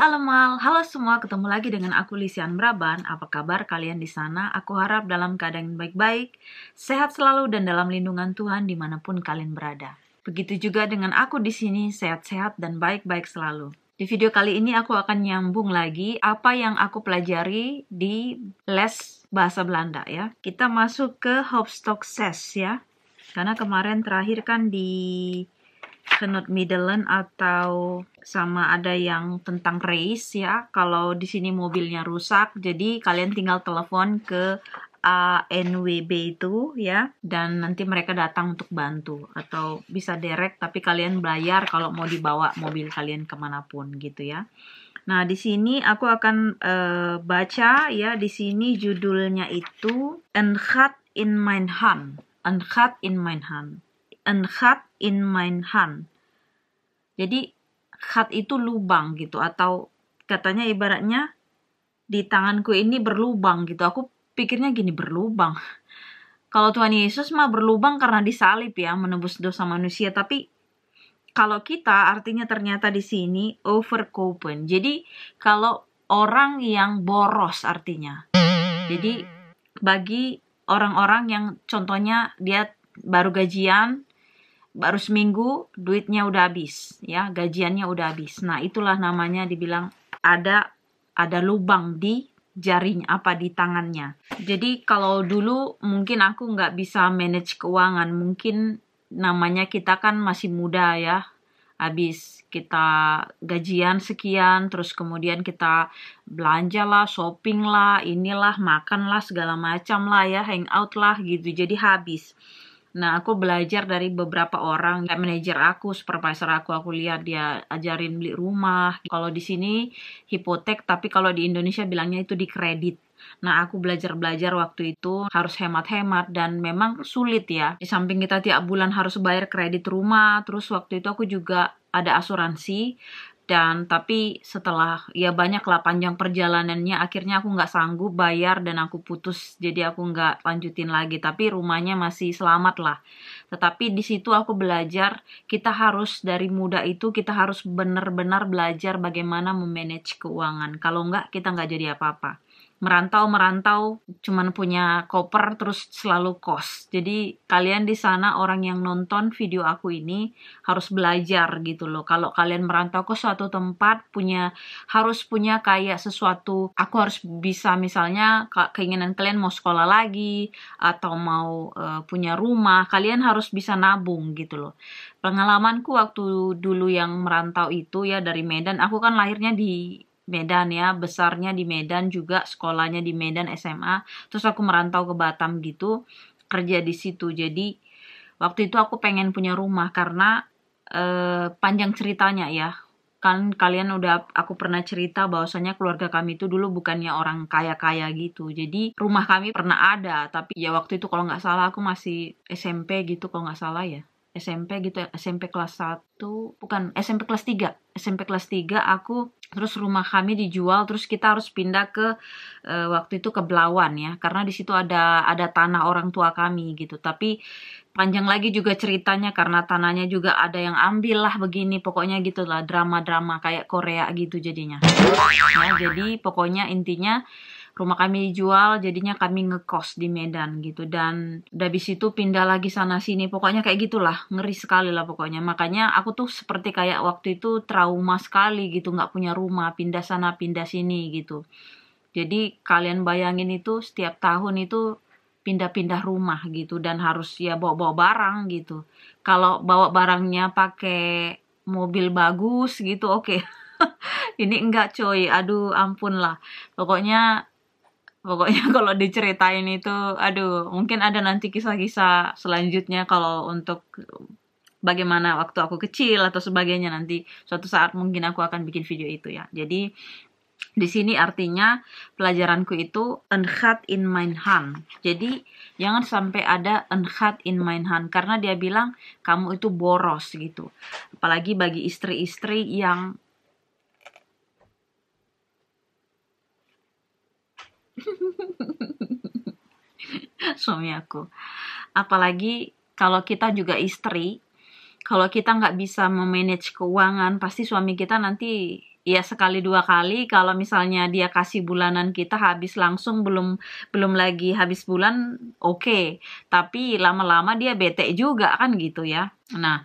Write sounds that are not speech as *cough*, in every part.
mal, halo semua, ketemu lagi dengan aku Lisian Braban. Apa kabar kalian di sana? Aku harap dalam keadaan baik-baik, sehat selalu dan dalam lindungan Tuhan dimanapun kalian berada. Begitu juga dengan aku di sini, sehat-sehat dan baik-baik selalu. Di video kali ini aku akan nyambung lagi apa yang aku pelajari di les bahasa Belanda ya. Kita masuk ke Hopstock Ses ya. Karena kemarin terakhir kan di Cannot Midland atau sama ada yang tentang race ya. Kalau di sini mobilnya rusak, jadi kalian tinggal telepon ke ANWB itu ya dan nanti mereka datang untuk bantu atau bisa derek tapi kalian bayar kalau mau dibawa mobil kalian kemanapun gitu ya. Nah di sini aku akan uh, baca ya di sini judulnya itu Enchat in Mein Hand. Enchat in Mein Hand an khat in my hand. Jadi hat itu lubang gitu atau katanya ibaratnya di tanganku ini berlubang gitu. Aku pikirnya gini berlubang. *laughs* Kalau Tuhan Yesus mah berlubang karena disalib ya menebus dosa manusia, tapi kalau kita artinya ternyata di sini overcopen. Jadi kalau orang yang boros artinya. Jadi bagi orang-orang yang contohnya dia baru gajian baru seminggu duitnya udah habis ya gajiannya udah habis nah itulah namanya dibilang ada ada lubang di jarinya apa di tangannya jadi kalau dulu mungkin aku nggak bisa manage keuangan mungkin namanya kita kan masih muda ya habis kita gajian sekian terus kemudian kita belanja lah shopping lah inilah makan lah segala macam lah ya hangout lah gitu jadi habis Nah, aku belajar dari beberapa orang, kayak manajer aku, supervisor aku, aku lihat dia ajarin beli rumah. Kalau di sini hipotek, tapi kalau di Indonesia bilangnya itu di kredit. Nah, aku belajar-belajar waktu itu harus hemat-hemat dan memang sulit ya. Di samping kita tiap bulan harus bayar kredit rumah, terus waktu itu aku juga ada asuransi dan tapi setelah ya banyak lah panjang perjalanannya akhirnya aku nggak sanggup bayar dan aku putus jadi aku nggak lanjutin lagi tapi rumahnya masih selamat lah tetapi di situ aku belajar kita harus dari muda itu kita harus benar-benar belajar bagaimana memanage keuangan kalau nggak kita nggak jadi apa-apa merantau-merantau cuman punya koper terus selalu kos. Jadi kalian di sana orang yang nonton video aku ini harus belajar gitu loh. Kalau kalian merantau ke suatu tempat punya harus punya kayak sesuatu aku harus bisa misalnya keinginan kalian mau sekolah lagi atau mau uh, punya rumah, kalian harus bisa nabung gitu loh. Pengalamanku waktu dulu yang merantau itu ya dari Medan, aku kan lahirnya di Medan ya besarnya di Medan juga sekolahnya di Medan SMA terus aku merantau ke Batam gitu kerja di situ jadi waktu itu aku pengen punya rumah karena eh, panjang ceritanya ya kan kalian udah aku pernah cerita bahwasanya keluarga kami itu dulu bukannya orang kaya-kaya gitu jadi rumah kami pernah ada tapi ya waktu itu kalau nggak salah aku masih SMP gitu kalau nggak salah ya SMP gitu SMP kelas 1 bukan SMP kelas 3 SMP kelas 3 aku terus rumah kami dijual terus kita harus pindah ke e, waktu itu ke Belawan ya karena di situ ada ada tanah orang tua kami gitu tapi panjang lagi juga ceritanya karena tanahnya juga ada yang ambil lah begini pokoknya gitulah drama-drama kayak Korea gitu jadinya ya, jadi pokoknya intinya rumah kami dijual jadinya kami ngekos di Medan gitu dan dari situ pindah lagi sana sini pokoknya kayak gitulah ngeri sekali lah pokoknya makanya aku tuh seperti kayak waktu itu trauma sekali gitu nggak punya rumah pindah sana pindah sini gitu jadi kalian bayangin itu setiap tahun itu pindah-pindah rumah gitu dan harus ya bawa-bawa barang gitu kalau bawa barangnya pakai mobil bagus gitu oke okay. *laughs* ini enggak coy aduh ampun lah pokoknya pokoknya *laughs* kalau diceritain itu aduh mungkin ada nanti kisah-kisah selanjutnya kalau untuk bagaimana waktu aku kecil atau sebagainya nanti suatu saat mungkin aku akan bikin video itu ya jadi di sini artinya pelajaranku itu enhat in mein hand. Jadi jangan sampai ada enhat in mein hand karena dia bilang kamu itu boros gitu. Apalagi bagi istri-istri yang *laughs* suami aku. Apalagi kalau kita juga istri, kalau kita nggak bisa memanage keuangan, pasti suami kita nanti ya sekali dua kali kalau misalnya dia kasih bulanan kita habis langsung belum belum lagi habis bulan oke okay. tapi lama-lama dia bete juga kan gitu ya nah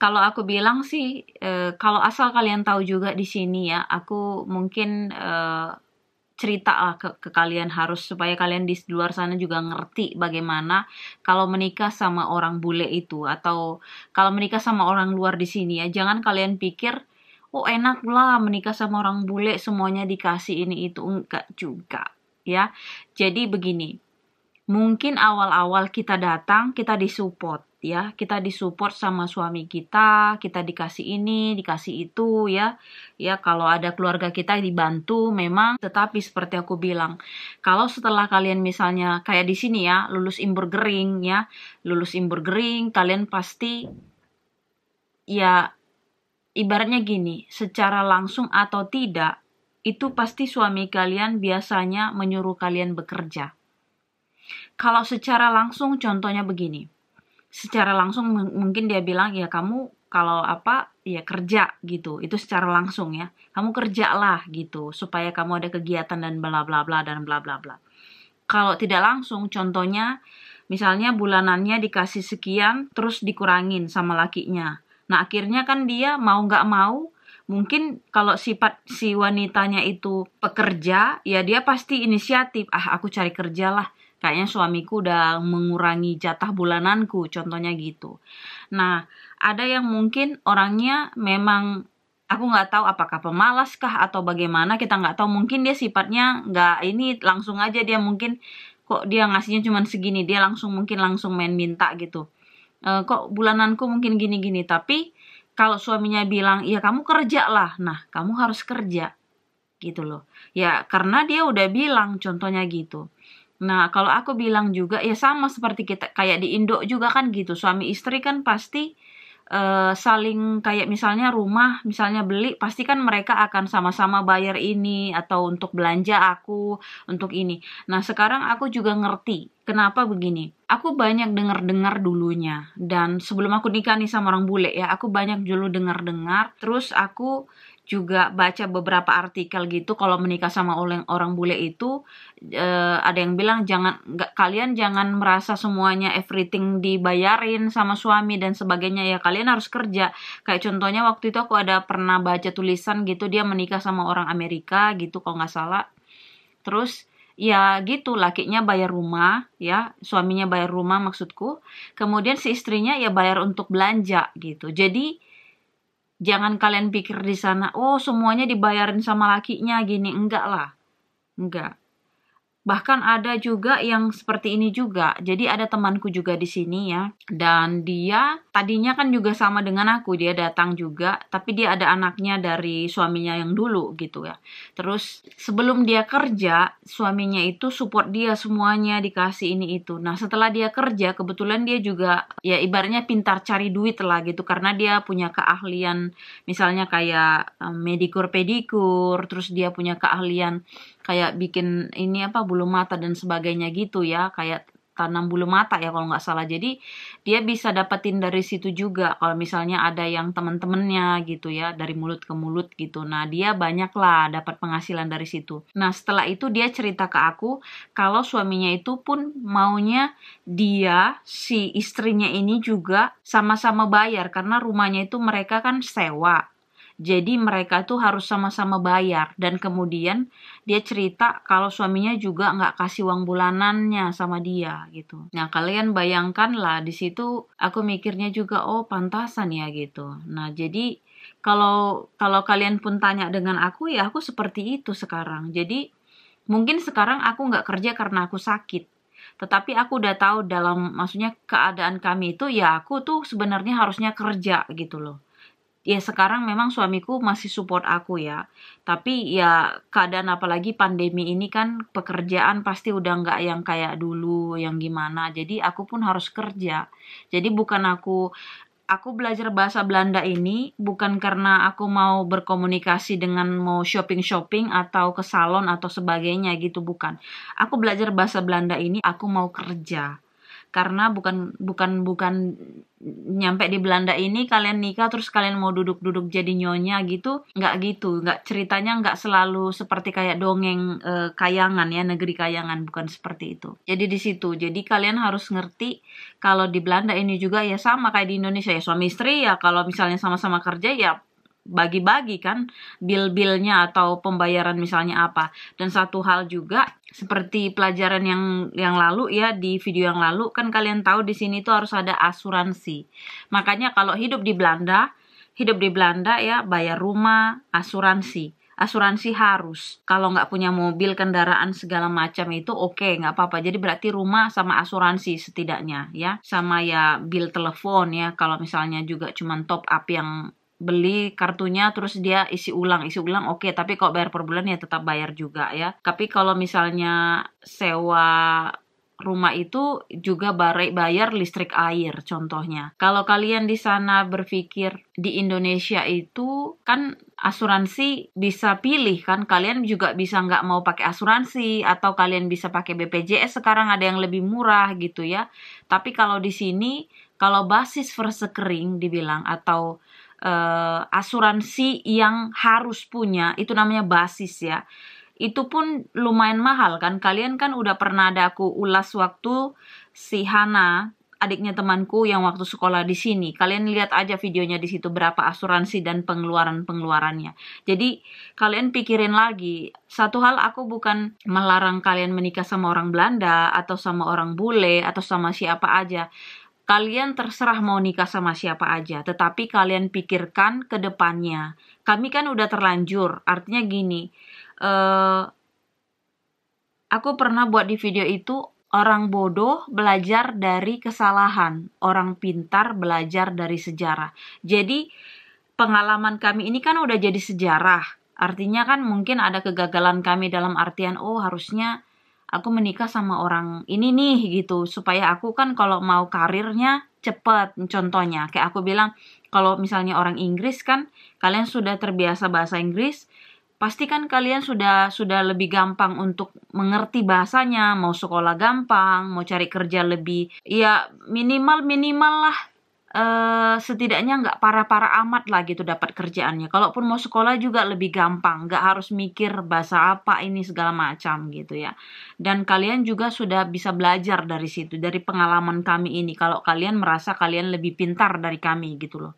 kalau aku bilang sih e, kalau asal kalian tahu juga di sini ya aku mungkin e, cerita lah ke, ke kalian harus supaya kalian di luar sana juga ngerti bagaimana kalau menikah sama orang bule itu atau kalau menikah sama orang luar di sini ya jangan kalian pikir oh enak lah menikah sama orang bule semuanya dikasih ini itu enggak juga ya jadi begini mungkin awal-awal kita datang kita disupport ya. Kita disupport sama suami kita, kita dikasih ini, dikasih itu ya. Ya, kalau ada keluarga kita dibantu memang, tetapi seperti aku bilang, kalau setelah kalian misalnya kayak di sini ya, lulus imbur gering ya, lulus imbur gering, kalian pasti ya ibaratnya gini, secara langsung atau tidak, itu pasti suami kalian biasanya menyuruh kalian bekerja. Kalau secara langsung contohnya begini secara langsung mungkin dia bilang ya kamu kalau apa ya kerja gitu itu secara langsung ya kamu kerjalah gitu supaya kamu ada kegiatan dan bla bla bla dan bla bla bla kalau tidak langsung contohnya misalnya bulanannya dikasih sekian terus dikurangin sama lakinya nah akhirnya kan dia mau nggak mau mungkin kalau sifat si wanitanya itu pekerja ya dia pasti inisiatif ah aku cari kerja lah Kayaknya suamiku udah mengurangi jatah bulananku, contohnya gitu. Nah, ada yang mungkin orangnya memang aku nggak tahu apakah pemalas kah atau bagaimana kita nggak tahu mungkin dia sifatnya nggak ini langsung aja dia mungkin kok dia ngasihnya cuma segini dia langsung mungkin langsung main minta gitu e, kok bulananku mungkin gini-gini tapi kalau suaminya bilang ya kamu kerja lah nah kamu harus kerja gitu loh ya karena dia udah bilang contohnya gitu Nah, kalau aku bilang juga ya sama seperti kita kayak di Indo juga kan gitu. Suami istri kan pasti uh, saling kayak misalnya rumah, misalnya beli, pasti kan mereka akan sama-sama bayar ini atau untuk belanja aku untuk ini. Nah, sekarang aku juga ngerti kenapa begini. Aku banyak dengar-dengar dulunya dan sebelum aku nikah nih sama orang bule ya, aku banyak dulu dengar-dengar terus aku juga baca beberapa artikel gitu kalau menikah sama orang orang bule itu uh, ada yang bilang jangan gak, kalian jangan merasa semuanya everything dibayarin sama suami dan sebagainya ya kalian harus kerja kayak contohnya waktu itu aku ada pernah baca tulisan gitu dia menikah sama orang Amerika gitu kalau nggak salah terus ya gitu lakinya bayar rumah ya suaminya bayar rumah maksudku kemudian si istrinya ya bayar untuk belanja gitu jadi Jangan kalian pikir di sana, oh semuanya dibayarin sama lakinya gini. Enggak lah. Enggak. Bahkan ada juga yang seperti ini juga. Jadi ada temanku juga di sini ya. Dan dia tadinya kan juga sama dengan aku, dia datang juga, tapi dia ada anaknya dari suaminya yang dulu gitu ya. Terus sebelum dia kerja, suaminya itu support dia semuanya dikasih ini itu. Nah, setelah dia kerja, kebetulan dia juga ya ibaratnya pintar cari duit lah gitu karena dia punya keahlian misalnya kayak eh, medikur pedikur, terus dia punya keahlian kayak bikin ini apa bulu mata dan sebagainya gitu ya kayak tanam bulu mata ya kalau nggak salah jadi dia bisa dapetin dari situ juga kalau misalnya ada yang temen-temennya gitu ya dari mulut ke mulut gitu nah dia banyak lah dapat penghasilan dari situ nah setelah itu dia cerita ke aku kalau suaminya itu pun maunya dia si istrinya ini juga sama-sama bayar karena rumahnya itu mereka kan sewa jadi mereka tuh harus sama-sama bayar dan kemudian dia cerita kalau suaminya juga nggak kasih uang bulanannya sama dia gitu. Nah kalian bayangkan lah di situ aku mikirnya juga oh pantasan ya gitu. Nah jadi kalau kalau kalian pun tanya dengan aku ya aku seperti itu sekarang. Jadi mungkin sekarang aku nggak kerja karena aku sakit tetapi aku udah tahu dalam maksudnya keadaan kami itu ya aku tuh sebenarnya harusnya kerja gitu loh ya sekarang memang suamiku masih support aku ya tapi ya keadaan apalagi pandemi ini kan pekerjaan pasti udah nggak yang kayak dulu yang gimana jadi aku pun harus kerja jadi bukan aku aku belajar bahasa Belanda ini bukan karena aku mau berkomunikasi dengan mau shopping-shopping atau ke salon atau sebagainya gitu bukan. Aku belajar bahasa Belanda ini aku mau kerja karena bukan bukan bukan nyampe di Belanda ini kalian nikah terus kalian mau duduk-duduk jadi nyonya gitu nggak gitu nggak ceritanya nggak selalu seperti kayak dongeng e, kayangan ya negeri kayangan bukan seperti itu jadi di situ jadi kalian harus ngerti kalau di Belanda ini juga ya sama kayak di Indonesia ya suami istri ya kalau misalnya sama-sama kerja ya bagi-bagi kan bill-billnya atau pembayaran misalnya apa dan satu hal juga seperti pelajaran yang yang lalu ya di video yang lalu kan kalian tahu di sini itu harus ada asuransi. Makanya kalau hidup di Belanda, hidup di Belanda ya bayar rumah, asuransi. Asuransi harus. Kalau nggak punya mobil, kendaraan segala macam itu oke, okay, nggak apa-apa. Jadi berarti rumah sama asuransi setidaknya ya. Sama ya bill telepon ya kalau misalnya juga cuman top up yang beli kartunya terus dia isi ulang isi ulang oke okay. tapi kalau bayar per bulan ya tetap bayar juga ya tapi kalau misalnya sewa rumah itu juga bayar listrik air contohnya. Kalau kalian di sana berpikir di Indonesia itu kan asuransi bisa pilih kan kalian juga bisa nggak mau pakai asuransi atau kalian bisa pakai BPJS sekarang ada yang lebih murah gitu ya. Tapi kalau di sini kalau basis first kering dibilang atau uh, asuransi yang harus punya itu namanya basis ya itu pun lumayan mahal kan kalian kan udah pernah ada aku ulas waktu si Hana adiknya temanku yang waktu sekolah di sini kalian lihat aja videonya di situ berapa asuransi dan pengeluaran pengeluarannya jadi kalian pikirin lagi satu hal aku bukan melarang kalian menikah sama orang Belanda atau sama orang bule atau sama siapa aja Kalian terserah mau nikah sama siapa aja, tetapi kalian pikirkan ke depannya. Kami kan udah terlanjur, artinya gini. Uh, aku pernah buat di video itu, orang bodoh belajar dari kesalahan, orang pintar belajar dari sejarah. Jadi, pengalaman kami ini kan udah jadi sejarah. Artinya kan mungkin ada kegagalan kami dalam artian, oh harusnya aku menikah sama orang ini nih gitu supaya aku kan kalau mau karirnya cepet contohnya kayak aku bilang kalau misalnya orang Inggris kan kalian sudah terbiasa bahasa Inggris pasti kan kalian sudah sudah lebih gampang untuk mengerti bahasanya mau sekolah gampang mau cari kerja lebih ya minimal minimal lah uh, setidaknya nggak parah-parah amat lah gitu dapat kerjaannya. Kalaupun mau sekolah juga lebih gampang, nggak harus mikir bahasa apa ini segala macam gitu ya. Dan kalian juga sudah bisa belajar dari situ, dari pengalaman kami ini. Kalau kalian merasa kalian lebih pintar dari kami gitu loh.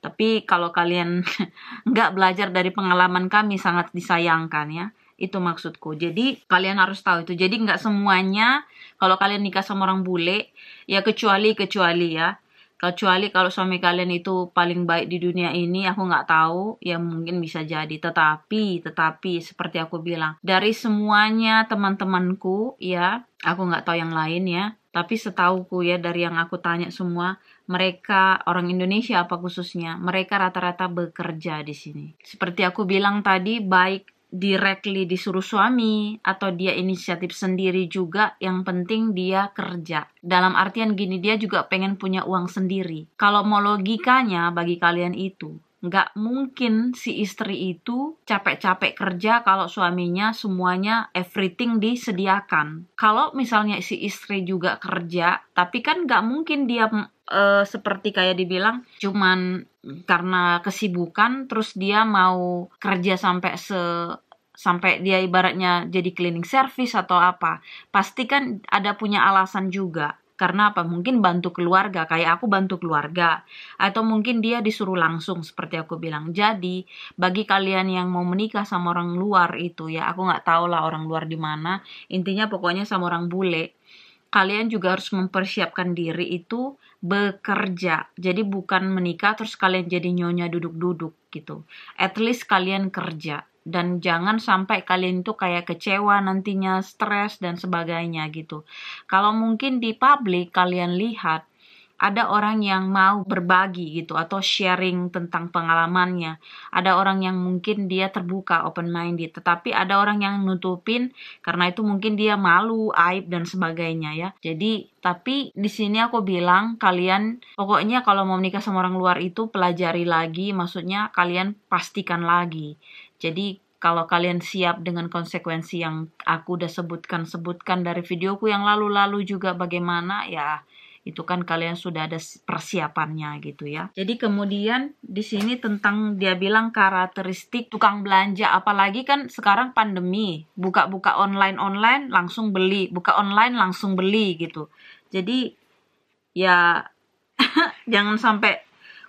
Tapi kalau kalian *laughs* nggak belajar dari pengalaman kami sangat disayangkan ya itu maksudku jadi kalian harus tahu itu jadi nggak semuanya kalau kalian nikah sama orang bule ya kecuali kecuali ya kecuali kalau suami kalian itu paling baik di dunia ini aku nggak tahu ya mungkin bisa jadi tetapi tetapi seperti aku bilang dari semuanya teman-temanku ya aku nggak tahu yang lain ya tapi setauku ya dari yang aku tanya semua mereka orang Indonesia apa khususnya mereka rata-rata bekerja di sini seperti aku bilang tadi baik directly disuruh suami atau dia inisiatif sendiri juga yang penting dia kerja dalam artian gini dia juga pengen punya uang sendiri kalau mau logikanya bagi kalian itu nggak mungkin si istri itu capek-capek kerja kalau suaminya semuanya everything disediakan. Kalau misalnya si istri juga kerja, tapi kan nggak mungkin dia uh, seperti kayak dibilang cuman karena kesibukan terus dia mau kerja sampai se sampai dia ibaratnya jadi cleaning service atau apa pasti kan ada punya alasan juga karena apa mungkin bantu keluarga kayak aku bantu keluarga atau mungkin dia disuruh langsung seperti aku bilang jadi bagi kalian yang mau menikah sama orang luar itu ya aku nggak tahu lah orang luar di mana intinya pokoknya sama orang bule kalian juga harus mempersiapkan diri itu bekerja. Jadi bukan menikah terus kalian jadi nyonya duduk-duduk gitu. At least kalian kerja dan jangan sampai kalian itu kayak kecewa nantinya, stres dan sebagainya gitu. Kalau mungkin di publik kalian lihat ada orang yang mau berbagi gitu atau sharing tentang pengalamannya. Ada orang yang mungkin dia terbuka open minded, tetapi ada orang yang nutupin karena itu mungkin dia malu, aib dan sebagainya ya. Jadi tapi di sini aku bilang kalian pokoknya kalau mau menikah sama orang luar itu pelajari lagi, maksudnya kalian pastikan lagi. Jadi kalau kalian siap dengan konsekuensi yang aku udah sebutkan sebutkan dari videoku yang lalu-lalu juga bagaimana ya itu kan kalian sudah ada persiapannya gitu ya. Jadi kemudian di sini tentang dia bilang karakteristik tukang belanja apalagi kan sekarang pandemi, buka-buka online-online langsung beli, buka online langsung beli gitu. Jadi ya *laughs* jangan sampai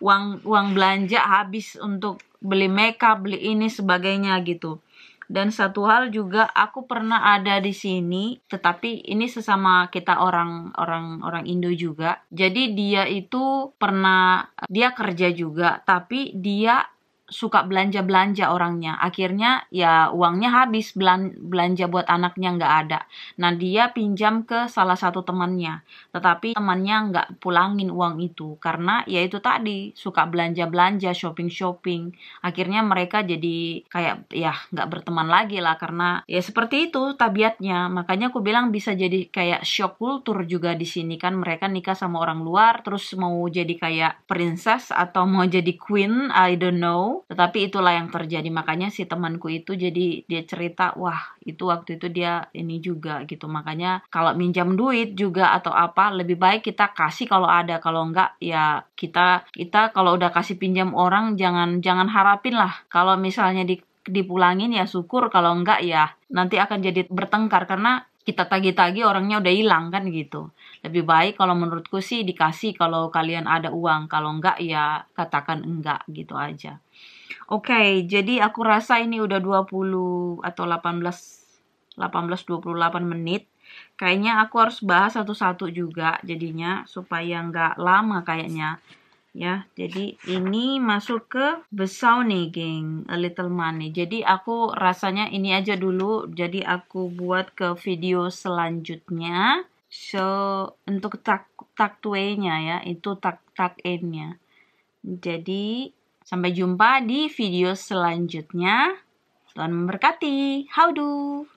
uang uang belanja habis untuk beli makeup, beli ini sebagainya gitu. Dan satu hal juga aku pernah ada di sini, tetapi ini sesama kita orang orang orang Indo juga. Jadi dia itu pernah dia kerja juga, tapi dia suka belanja-belanja orangnya. Akhirnya ya uangnya habis belan belanja buat anaknya nggak ada. Nah dia pinjam ke salah satu temannya. Tetapi temannya nggak pulangin uang itu. Karena ya itu tadi suka belanja-belanja, shopping-shopping. Akhirnya mereka jadi kayak ya nggak berteman lagi lah. Karena ya seperti itu tabiatnya. Makanya aku bilang bisa jadi kayak shock kultur juga di sini kan. Mereka nikah sama orang luar terus mau jadi kayak princess atau mau jadi queen, I don't know tetapi itulah yang terjadi. Makanya si temanku itu jadi dia cerita, wah itu waktu itu dia ini juga gitu. Makanya kalau minjam duit juga atau apa, lebih baik kita kasih kalau ada, kalau enggak ya kita kita kalau udah kasih pinjam orang jangan jangan harapin lah. Kalau misalnya di dipulangin ya syukur kalau enggak ya nanti akan jadi bertengkar karena kita tagi-tagi orangnya udah hilang kan gitu lebih baik kalau menurutku sih dikasih kalau kalian ada uang kalau enggak ya katakan enggak gitu aja oke okay, jadi aku rasa ini udah 20 atau 18 18 28 menit kayaknya aku harus bahas satu-satu juga jadinya supaya nggak lama kayaknya ya jadi ini masuk ke besau nih geng a little money jadi aku rasanya ini aja dulu jadi aku buat ke video selanjutnya So, untuk tak tak nya ya, itu tak tak in-nya. Jadi, sampai jumpa di video selanjutnya. Tuhan memberkati. how do